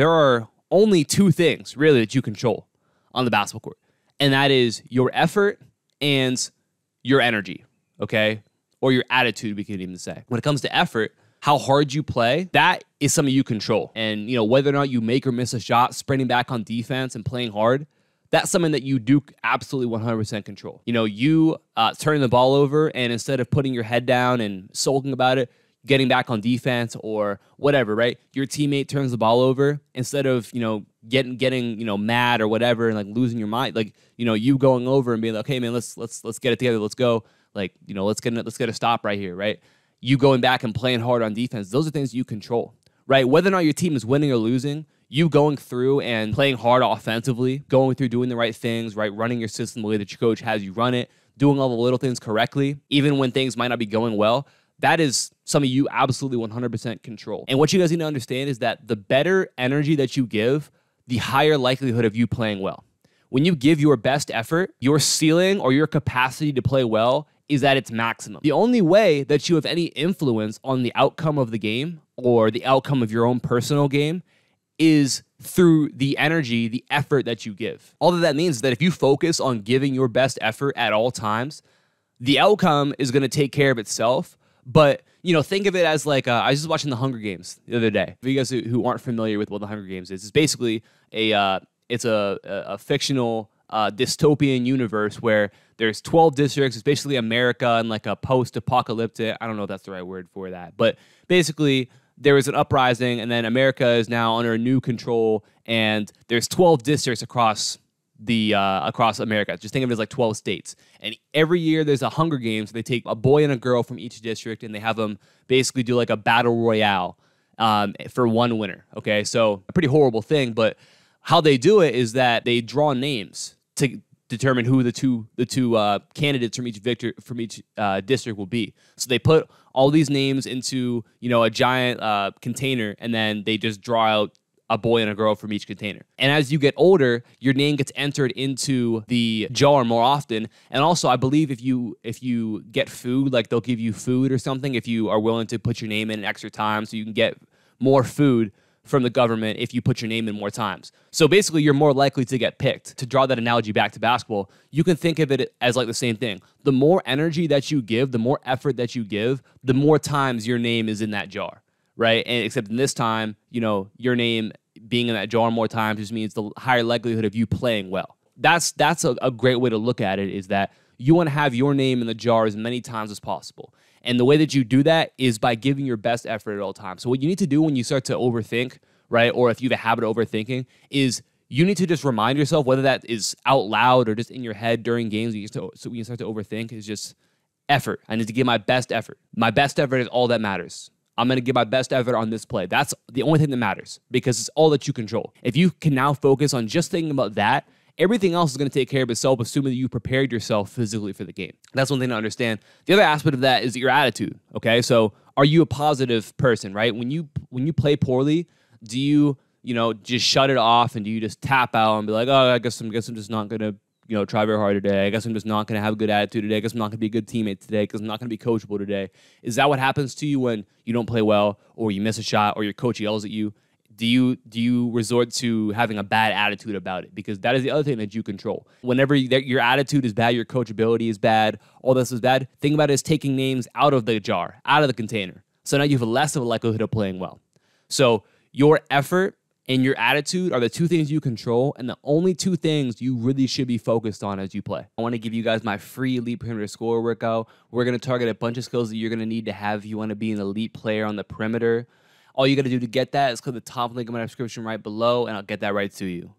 there are only two things really that you control on the basketball court, and that is your effort and your energy, okay? Or your attitude, we could even say. When it comes to effort, how hard you play, that is something you control. And you know, whether or not you make or miss a shot, sprinting back on defense and playing hard, that's something that you do absolutely 100% control. You know, you uh, turning the ball over and instead of putting your head down and sulking about it, getting back on defense or whatever, right? Your teammate turns the ball over instead of, you know, getting getting, you know, mad or whatever and like losing your mind, like, you know, you going over and being like, "Okay, man, let's let's let's get it together. Let's go." Like, you know, let's get let's get a stop right here, right? You going back and playing hard on defense. Those are things you control, right? Whether or not your team is winning or losing, you going through and playing hard offensively, going through doing the right things, right? Running your system the way that your coach has you run it, doing all the little things correctly, even when things might not be going well, that is something you absolutely 100% control. And what you guys need to understand is that the better energy that you give, the higher likelihood of you playing well. When you give your best effort, your ceiling or your capacity to play well is at its maximum. The only way that you have any influence on the outcome of the game or the outcome of your own personal game is through the energy, the effort that you give. All that that means is that if you focus on giving your best effort at all times, the outcome is going to take care of itself but you know, think of it as like uh, I was just watching The Hunger Games the other day. For you guys who, aren't familiar with what The Hunger Games is, it's basically a uh, it's a, a, fictional uh, dystopian universe where there's 12 districts. It's basically America and like a post-apocalyptic. I don't know if that's the right word for that, but basically there was an uprising, and then America is now under new control, and there's 12 districts across the uh, across America. Just think of it as like 12 states. And every year there's a Hunger Games. They take a boy and a girl from each district and they have them basically do like a battle royale um, for one winner. Okay, so a pretty horrible thing, but how they do it is that they draw names to determine who the two the two uh, candidates from each victor from each uh, district will be. So they put all these names into you know a giant uh, container and then they just draw out a boy and a girl from each container. And as you get older, your name gets entered into the jar more often. And also, I believe if you if you get food, like they'll give you food or something if you are willing to put your name in an extra time so you can get more food from the government if you put your name in more times. So basically, you're more likely to get picked. To draw that analogy back to basketball, you can think of it as like the same thing. The more energy that you give, the more effort that you give, the more times your name is in that jar right? And except in this time, you know, your name being in that jar more times just means the higher likelihood of you playing well. That's that's a, a great way to look at it. Is that you want to have your name in the jar as many times as possible. And the way that you do that is by giving your best effort at all times. So what you need to do when you start to overthink, right, or if you have a habit of overthinking, is you need to just remind yourself whether that is out loud or just in your head during games. You to, so when you start to overthink, is just effort. I need to give my best effort. My best effort is all that matters. I'm going to give my best effort on this play. That's the only thing that matters because it's all that you control. If you can now focus on just thinking about that, everything else is going to take care of itself, assuming that you prepared yourself physically for the game. That's one thing to understand. The other aspect of that is your attitude. Okay, so are you a positive person? Right when you when you play poorly, do you you know just shut it off and do you just tap out and be like, oh, I guess I'm guess I'm just not going to you know, try very hard today. I guess I'm just not going to have a good attitude today. I guess I'm not going to be a good teammate today because I'm not going to be coachable today. Is that what happens to you when you don't play well or you miss a shot or your coach yells at you? Do you do you resort to having a bad attitude about it? Because that is the other thing that you control. Whenever you, your attitude is bad, your coachability is bad, all this is bad. Think about it as taking names out of the jar, out of the container. So now you have less of a likelihood of playing well. So your effort and your attitude are the two things you control and the only two things you really should be focused on as you play. I want to give you guys my free elite perimeter score workout. We're going to target a bunch of skills that you're going to need to have if you want to be an elite player on the perimeter. All you got to do to get that is click the top link in my description right below, and I'll get that right to you.